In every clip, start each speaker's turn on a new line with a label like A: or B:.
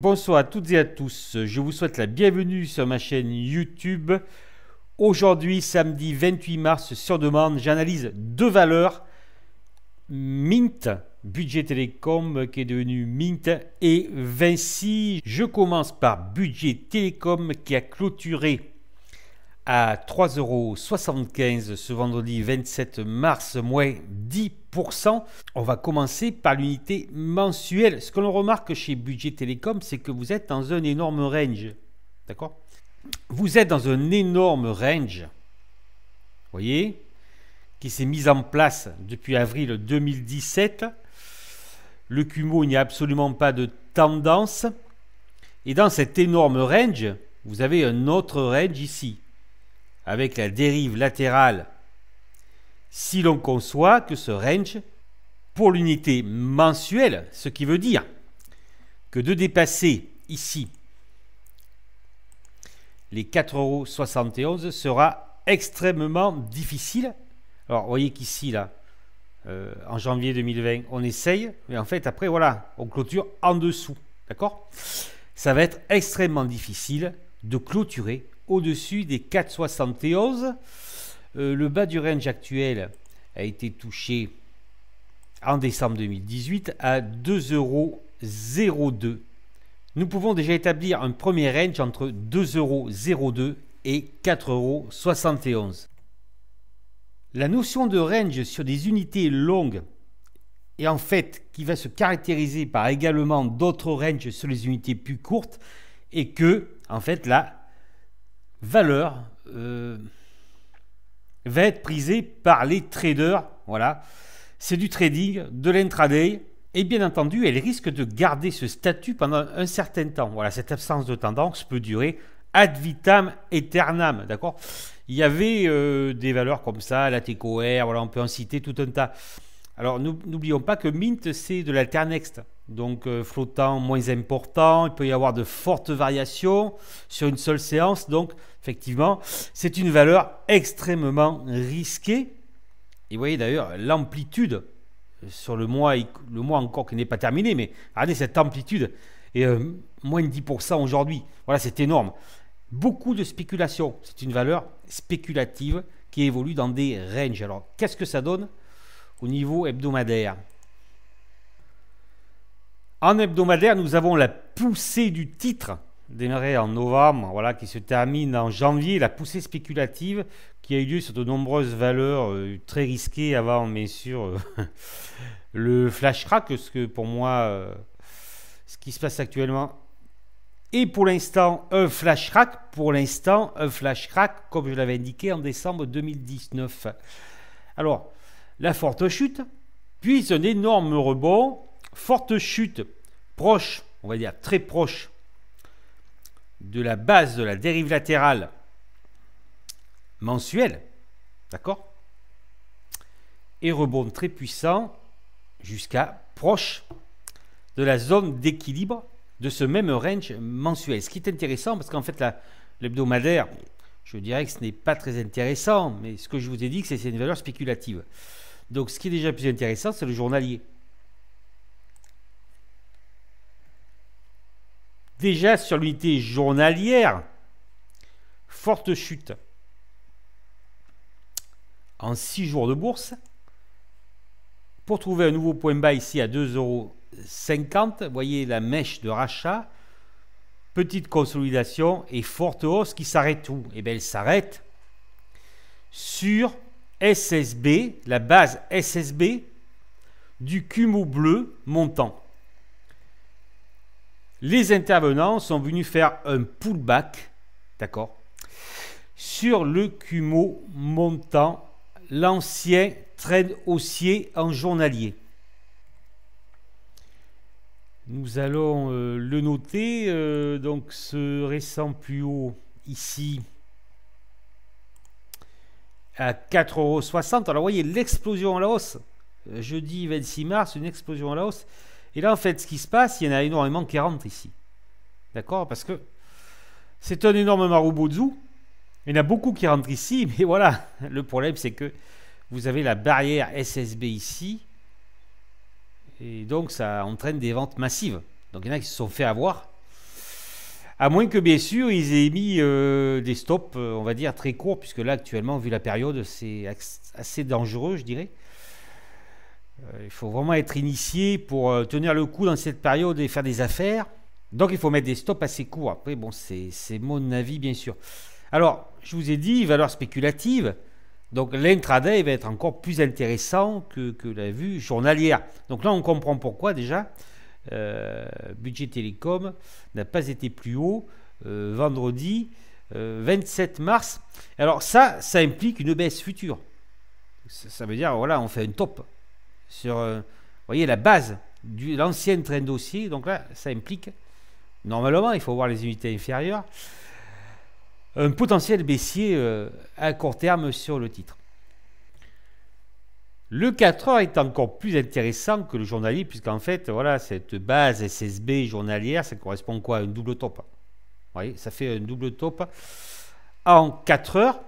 A: Bonsoir à toutes et à tous, je vous souhaite la bienvenue sur ma chaîne YouTube. Aujourd'hui, samedi 28 mars, sur demande, j'analyse deux valeurs, Mint, Budget Télécom qui est devenu Mint, et Vinci. Je commence par Budget Télécom qui a clôturé à 3,75€ ce vendredi 27 mars, moins 10%. On va commencer par l'unité mensuelle. Ce que l'on remarque chez Budget Télécom, c'est que vous êtes dans un énorme range. D'accord Vous êtes dans un énorme range, voyez, qui s'est mis en place depuis avril 2017. Le CUMO, il n'y a absolument pas de tendance. Et dans cet énorme range, vous avez un autre range ici, avec la dérive latérale si l'on conçoit que ce range pour l'unité mensuelle, ce qui veut dire que de dépasser ici les 4,71 sera extrêmement difficile. Alors, vous voyez qu'ici, là, euh, en janvier 2020, on essaye, mais en fait, après, voilà, on clôture en dessous. D'accord Ça va être extrêmement difficile de clôturer au-dessus des 4,71. Euh, le bas du range actuel a été touché en décembre 2018 à euros. Nous pouvons déjà établir un premier range entre 2,02€ et 4,71€. La notion de range sur des unités longues et en fait qui va se caractériser par également d'autres ranges sur les unités plus courtes et que en fait la valeur euh, va être prisée par les traders. Voilà, c'est du trading, de l'intraday. Et bien entendu, elle risque de garder ce statut pendant un certain temps. Voilà, cette absence de tendance peut durer ad vitam aeternam, d'accord Il y avait euh, des valeurs comme ça, la TCOR, voilà, on peut en citer tout un tas. Alors n'oublions pas que Mint, c'est de l'alternext donc euh, flottant moins important, il peut y avoir de fortes variations sur une seule séance, donc effectivement c'est une valeur extrêmement risquée. Et vous voyez d'ailleurs l'amplitude euh, sur le mois, le mois encore qui n'est pas terminé, mais regardez cette amplitude est euh, moins de 10% aujourd'hui. Voilà, c'est énorme. Beaucoup de spéculation, c'est une valeur spéculative qui évolue dans des ranges. Alors qu'est-ce que ça donne au niveau hebdomadaire en hebdomadaire, nous avons la poussée du titre, démarré en novembre, voilà, qui se termine en janvier, la poussée spéculative qui a eu lieu sur de nombreuses valeurs euh, très risquées avant, bien sûr, euh, le flash crack, ce que pour moi, euh, ce qui se passe actuellement et pour l'instant, un flash crack, pour l'instant, un flash crack, comme je l'avais indiqué en décembre 2019. Alors, la forte chute, puis un énorme rebond forte chute proche, on va dire très proche de la base de la dérive latérale mensuelle, d'accord Et rebond très puissant jusqu'à proche de la zone d'équilibre de ce même range mensuel. Ce qui est intéressant parce qu'en fait l'hebdomadaire, je dirais que ce n'est pas très intéressant, mais ce que je vous ai dit, c'est une valeur spéculative. Donc ce qui est déjà plus intéressant, c'est le journalier. Déjà sur l'unité journalière, forte chute. En 6 jours de bourse, pour trouver un nouveau point bas ici à euros, voyez la mèche de rachat, petite consolidation et forte hausse qui s'arrête où Eh bien, elle s'arrête sur SSB, la base SSB du cumul bleu montant les intervenants sont venus faire un pullback, d'accord, sur le Cumo montant, l'ancien trade haussier en journalier. Nous allons euh, le noter, euh, donc ce récent plus haut ici à euros. Alors vous voyez l'explosion à la hausse, euh, jeudi 26 mars, une explosion à la hausse. Et là, en fait, ce qui se passe, il y en a énormément qui rentrent ici. D'accord Parce que c'est un énorme zoo. Il y en a beaucoup qui rentrent ici, mais voilà, le problème, c'est que vous avez la barrière SSB ici. Et donc, ça entraîne des ventes massives. Donc, il y en a qui se sont fait avoir. À moins que, bien sûr, ils aient mis euh, des stops, euh, on va dire, très courts, puisque là, actuellement, vu la période, c'est assez dangereux, je dirais. Euh, il faut vraiment être initié pour euh, tenir le coup dans cette période et faire des affaires. Donc il faut mettre des stops assez courts. Après, bon, c'est mon avis, bien sûr. Alors, je vous ai dit, valeur spéculative. Donc l'intraday va être encore plus intéressant que, la vue journalière. Donc là, on comprend pourquoi déjà. Euh, budget télécom n'a pas été plus haut vendredi 27 mars. Alors ça, ça implique une baisse future. Ça, ça veut dire, voilà, on fait un top sur euh, voyez, la base de l'ancien train dossier. Donc là, ça implique, normalement, il faut voir les unités inférieures, un potentiel baissier euh, à court terme sur le titre. Le 4 heures est encore plus intéressant que le journalier, puisqu'en fait, voilà, cette base SSB journalière, ça correspond quoi à un double top. voyez, ça fait un double top en 4 heures.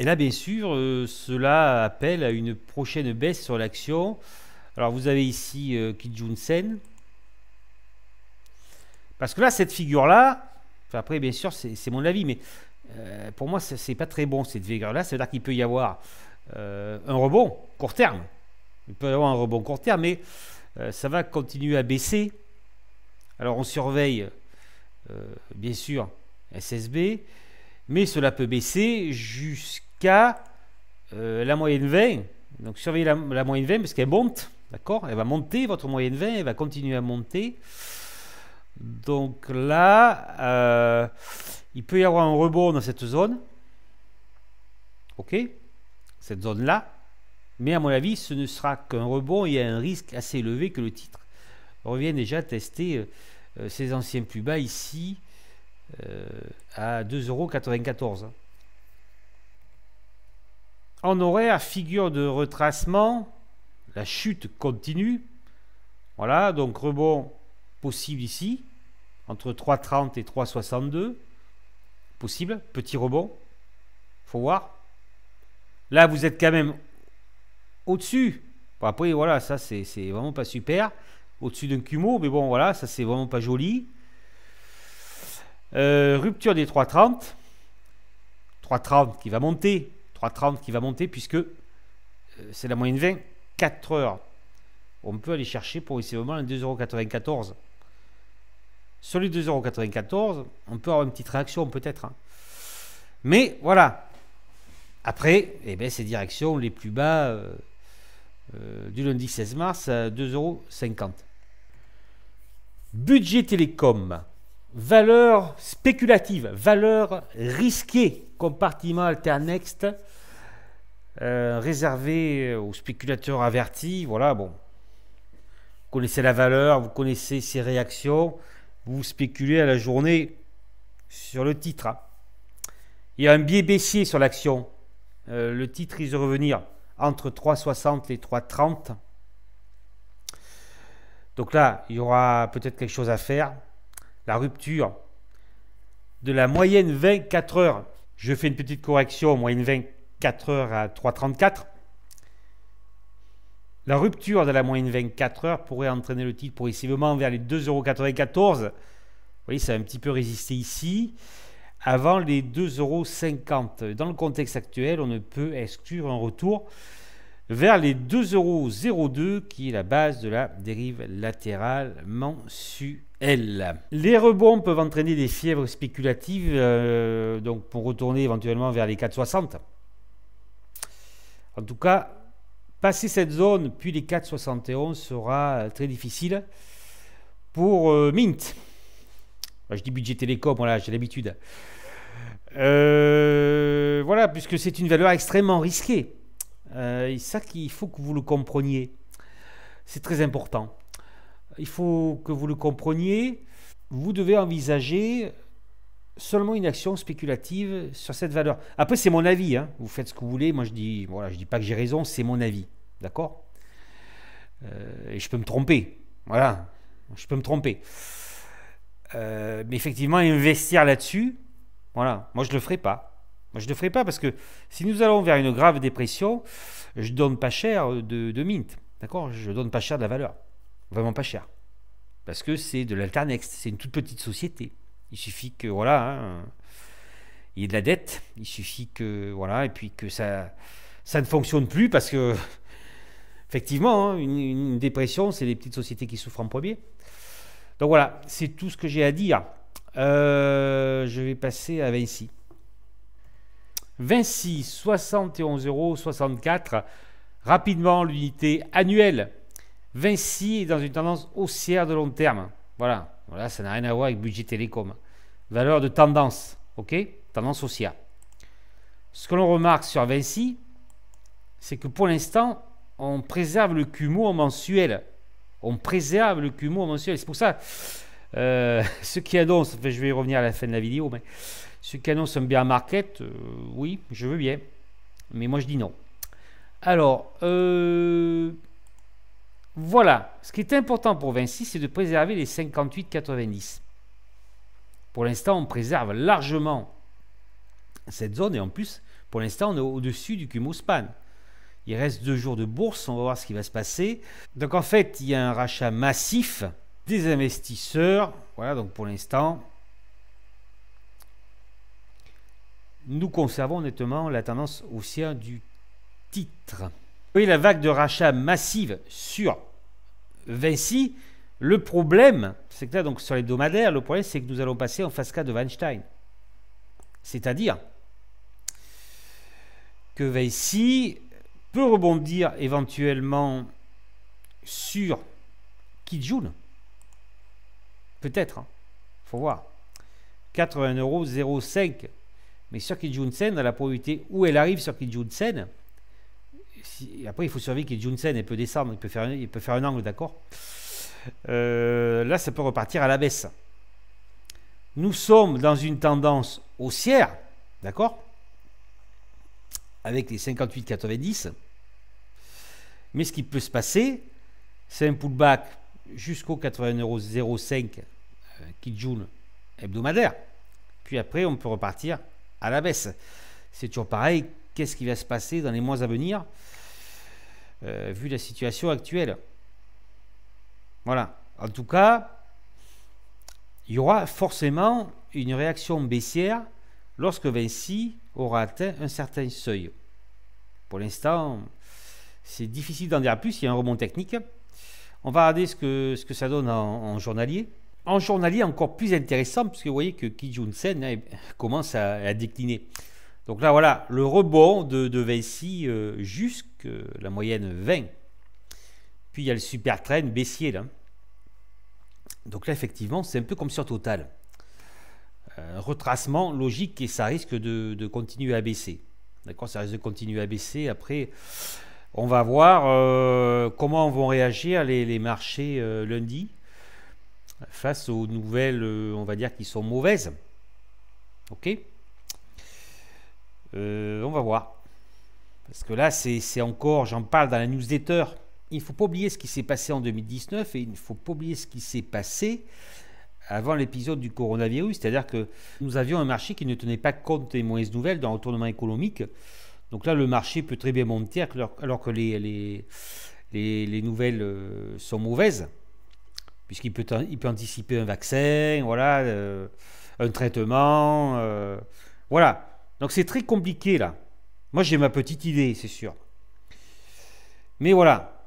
A: Et là, bien sûr, euh, cela appelle à une prochaine baisse sur l'action. Alors, vous avez ici euh, Kijun Sen. Parce que là, cette figure-là, après, bien sûr, c'est mon avis, mais euh, pour moi, c'est pas très bon cette figure-là. C'est-à-dire qu'il peut y avoir euh, un rebond court terme. Il peut y avoir un rebond court terme, mais ça va continuer à baisser. Alors, on surveille, bien sûr, SSB mais cela peut baisser jusqu'à qu'à euh, la moyenne 20. Donc surveillez la, moyenne 20 parce qu'elle monte, d'accord Elle va monter, votre moyenne 20, elle va continuer à monter. Donc là, euh, il peut y avoir un rebond dans cette zone. Ok Cette zone-là. Mais à mon avis, ce ne sera qu'un rebond. Il y a un risque assez élevé que le titre revienne déjà tester euh, ces ses anciens plus bas ici euh, à 2,94€ on aurait à figure de retracement la chute continue. Voilà, donc rebond possible ici, entre 3,30 et 3,62. Possible, petit rebond. Faut voir. Là, vous êtes quand même au-dessus. après, voilà, ça, c'est vraiment pas super. Au-dessus d'un cumo, mais bon, voilà, ça, c'est vraiment pas joli. Euh, rupture des 3,30. 3,30 qui va monter 3,30 qui va monter puisque euh, c'est la moyenne 20, 4 heures. On peut aller chercher pour moment un 2,94€. Sur les 2,94€, on peut avoir une petite réaction peut-être. Hein. Mais voilà. Après, eh ben, ces directions les plus bas euh, euh, du lundi 16 mars à 2,50€. Budget télécom valeur spéculative, valeur risquée, compartiment alternext euh, réservé aux spéculateurs avertis. Voilà, bon. Vous connaissez la valeur, vous connaissez ses réactions, vous spéculez à la journée sur le titre. Hein. Il y a un biais baissier sur l'action. Euh, le titre risque de revenir entre 3,60 et 3,30. Donc là, il y aura peut-être quelque chose à faire la rupture de la moyenne 24 heures. Je fais une petite correction, moyenne 24 heures à 3,34. La rupture de la moyenne 24 heures pourrait entraîner le titre progressivement vers les 2,94 Vous voyez, ça a un petit peu résisté ici, avant les 2,50 Dans le contexte actuel, on ne peut exclure un retour vers les 2,02 qui est la base de la dérive latérale mensuelle. Les rebonds peuvent entraîner des fièvres spéculatives, euh, donc pour retourner éventuellement vers les 4,60. En tout cas, passer cette zone, puis les 4,71 sera euh, très difficile pour euh, Mint. Bah, je dis budget télécom, voilà, j'ai l'habitude. voilà, puisque c'est une valeur extrêmement risquée. Il ça qu'il faut que vous le compreniez. C'est très important il faut que vous le compreniez, vous devez envisager seulement une action spéculative sur cette valeur. Après, c'est mon avis, hein. vous faites ce que vous voulez, moi je dis, voilà, je dis pas que j'ai raison, c'est mon avis, d'accord euh, Et je peux me tromper, voilà, je peux me tromper. Euh, mais effectivement, investir là-dessus, voilà, moi je ne le ferai pas. Moi je ne le ferai pas parce que si nous allons vers une grave dépression, je donne pas cher de, de mint, d'accord Je donne pas cher de la valeur vraiment pas cher. Parce que c'est de l'alternext, c'est une toute petite société. Il suffit que, voilà, hein, il y ait de la dette, il suffit que, voilà, et puis que ça, ça ne fonctionne plus parce que, effectivement, hein, une, dépression, c'est les petites sociétés qui souffrent en premier. Donc voilà, c'est tout ce que j'ai à dire. Euh, je vais passer à Vinci. Vinci, 71,64 euros. Rapidement, l'unité annuelle Vinci est dans une tendance haussière de long terme. Voilà, voilà ça n'a rien à voir avec budget télécom. Valeur de tendance, ok Tendance haussière. Ce que l'on remarque sur Vinci, c'est que pour l'instant, on préserve le cumul mensuel. On préserve le cumul mensuel. C'est pour ça, euh, Ceux ce qui annoncent enfin, je vais y revenir à la fin de la vidéo, mais ce qui annoncent un bien market, euh, oui, je veux bien. Mais moi, je dis non. Alors, euh, voilà, ce qui est important pour Vinci, c'est de préserver les 58,90. Pour l'instant, on préserve largement cette zone et en plus, pour l'instant, on est au-dessus du span. Il reste deux jours de bourse, on va voir ce qui va se passer. Donc en fait, il y a un rachat massif des investisseurs. Voilà, donc pour l'instant, nous conservons nettement la tendance haussière du titre. Oui, la vague de rachat massive sur Vinci, le problème, c'est que là, donc, sur l'hebdomadaire, le problème, c'est que nous allons passer en face cas de Weinstein. C'est-à-dire que Vinci peut rebondir éventuellement sur Kijun. Peut-être. Hein. faut voir. 80,05€ Mais sur Kijun Sen, la probabilité où elle arrive sur Kijun Sen, après, il faut surveiller qu'il Junsen il peut descendre, il peut faire, il peut faire un angle, d'accord euh, Là, ça peut repartir à la baisse. Nous sommes dans une tendance haussière, d'accord Avec les 58,90. Mais ce qui peut se passer, c'est un pullback jusqu'au 81,05 Kijun euh, hebdomadaire. Puis après, on peut repartir à la baisse. C'est toujours pareil. Qu'est-ce qui va se passer dans les mois à venir euh, vu la situation actuelle. Voilà. En tout cas, il y aura forcément une réaction baissière lorsque Vinci aura atteint un certain seuil. Pour l'instant, c'est difficile d'en dire plus, il y a un rebond technique. On va regarder ce que, ce que ça donne en, journalier. En journalier, encore plus intéressant, puisque vous voyez que Kijun Sen hein, commence à décliner. Donc là, voilà, le rebond de, de Vinci euh, jusqu'à la moyenne 20. Puis il y a le super train baissier là. Donc là, effectivement, c'est un peu comme sur Total. Un euh, retracement logique et ça risque de, continuer à baisser. D'accord Ça risque de continuer à baisser. Après, on va voir euh, comment vont réagir les, marchés lundi face aux nouvelles, on va dire, qui sont mauvaises. OK euh, on va voir. Parce que là, c'est encore, j'en parle dans la newsletter. Il ne faut pas oublier ce qui s'est passé en 2019 et il ne faut pas oublier ce qui s'est passé avant l'épisode du coronavirus. C'est-à-dire que nous avions un marché qui ne tenait pas compte des mauvaises nouvelles dans le retournement économique. Donc là, le marché peut très bien monter alors que les, nouvelles euh, sont mauvaises, puisqu'il peut, peut anticiper un vaccin, voilà, euh, un traitement. voilà. Donc c'est très compliqué là. Moi j'ai ma petite idée, c'est sûr. Mais voilà.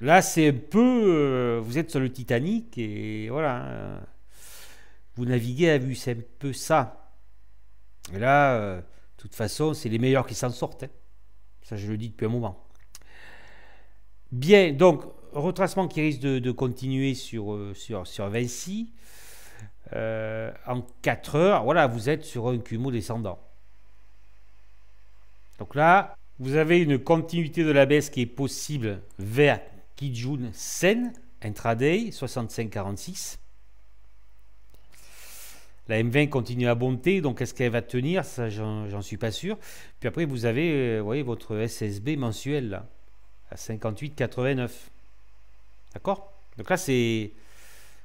A: Là c'est un peu... Euh, vous êtes sur le Titanic et voilà. Hein. vous naviguez à vue, c'est un peu ça. Et là, euh, de toute façon, c'est les meilleurs qui s'en sortent. Hein. Ça je le dis depuis un moment. Bien, donc retracement qui risque de, continuer sur, euh, sur, sur Vinci. en 4 heures, voilà, vous êtes sur un cumul descendant. Donc là, vous avez une continuité de la baisse qui est possible vers Kijun Sen, intraday 65,46. La M20 continue à bonter, donc est-ce qu'elle va tenir Ça, j'en suis pas sûr. Puis après, vous avez euh, voyez, votre SSB mensuel là, à 58,89. D'accord Donc là, c'est.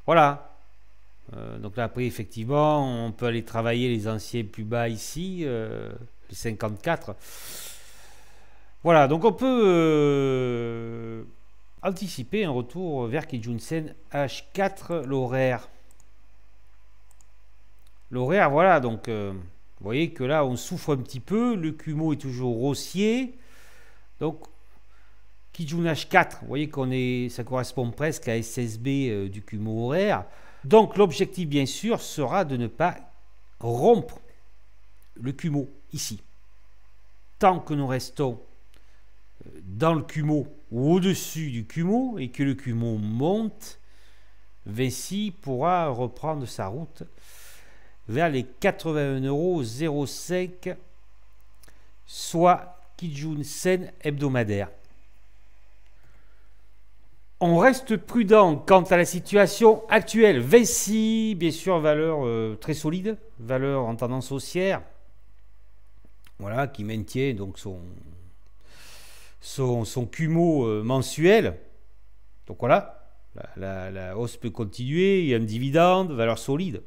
A: Voilà. Euh, donc là, après, effectivement, on peut aller travailler les anciens plus bas ici. Euh, 54. Voilà, donc on peut euh, anticiper un retour vers Kijunsen H4, l'horaire. L'horaire, voilà, donc euh, vous voyez que là on souffre un petit peu, le Kumo est toujours haussier. Donc Kijun H4, vous voyez qu'on est, ça correspond presque à SSB euh, du Kumo horaire. Donc l'objectif bien sûr sera de ne pas rompre le CUMO ici. Tant que nous restons euh, dans le CUMO ou au-dessus du CUMO et que le CUMO monte, Vinci pourra reprendre sa route vers les euros, soit Kijun Sen hebdomadaire. On reste prudent quant à la situation actuelle. Vinci, bien sûr, valeur euh, très solide, valeur en tendance haussière, voilà, qui maintient donc son, son, son cumo euh, mensuel. Donc voilà, la, hausse peut continuer, il y a un dividende, valeur solide.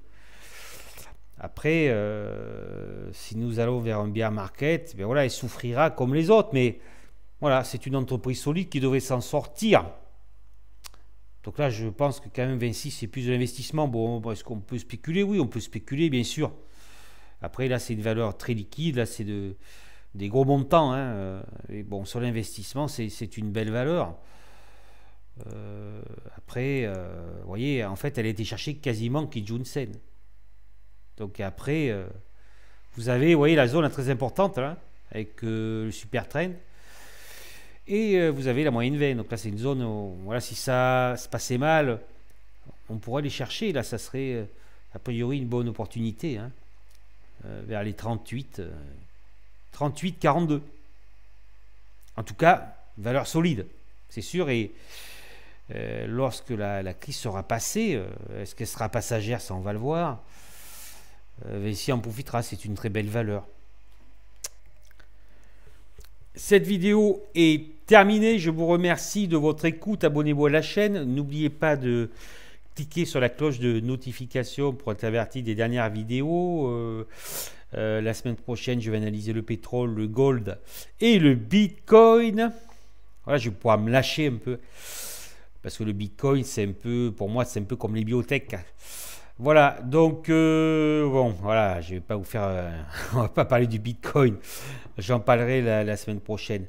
A: Après, euh, si nous allons vers un bear market, ben voilà, il souffrira comme les autres, mais voilà, c'est une entreprise solide qui devrait s'en sortir. Donc là, je pense que quand même 26, c'est plus de l'investissement. Bon, est-ce qu'on peut spéculer Oui, on peut spéculer, bien sûr. Après, là, c'est une valeur très liquide. Là, c'est de, des gros montants. Hein. Euh, et bon, sur l'investissement, c'est une belle valeur. Euh, après, euh, vous voyez, en fait, elle a été cherchée quasiment Kijun-sen. Donc après, vous avez, voyez, la zone très importante, hein, avec le super train. Et vous avez la moyenne veine. Donc là, c'est une zone, où, voilà, si ça se passait mal, on pourrait aller chercher. Là, ça serait a priori une bonne opportunité. Hein. Euh, vers les 38, 38, 42. En tout cas, valeur solide, c'est sûr. Et euh, lorsque la, crise sera passée, euh, est-ce qu'elle sera passagère Ça, on va le voir. Euh, si on profitera, c'est une très belle valeur. Cette vidéo est terminée. Je vous remercie de votre écoute. Abonnez-vous à la chaîne. N'oubliez pas de cliquez sur la cloche de notification pour être averti des dernières vidéos. Euh, euh, la semaine prochaine, je vais analyser le pétrole, le gold et le bitcoin. Voilà, je vais pouvoir me lâcher un peu. Parce que le bitcoin, c'est un peu, pour moi, c'est un peu comme les biotech. Voilà, donc euh, bon, voilà, je vais pas vous faire, on va pas parler du Bitcoin, j'en parlerai la, semaine prochaine.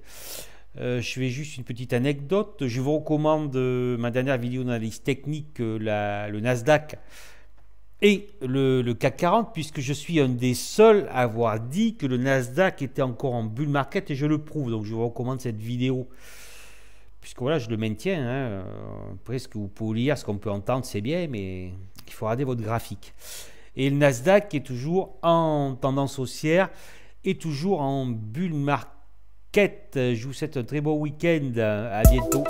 A: Euh, je fais juste une petite anecdote. Je vous recommande euh, ma dernière vidéo d'analyse technique, euh, le Nasdaq et le, CAC 40, puisque je suis un des seuls à avoir dit que le Nasdaq était encore en bull market et je le prouve. Donc je vous recommande cette vidéo. Puisque voilà, je le maintiens. Hein. Après, que vous pouvez lire, ce qu'on peut entendre, c'est bien, mais il faut regarder votre graphique. Et le Nasdaq est toujours en tendance haussière et toujours en bull market Kate. Je vous souhaite un très beau week-end. À bientôt.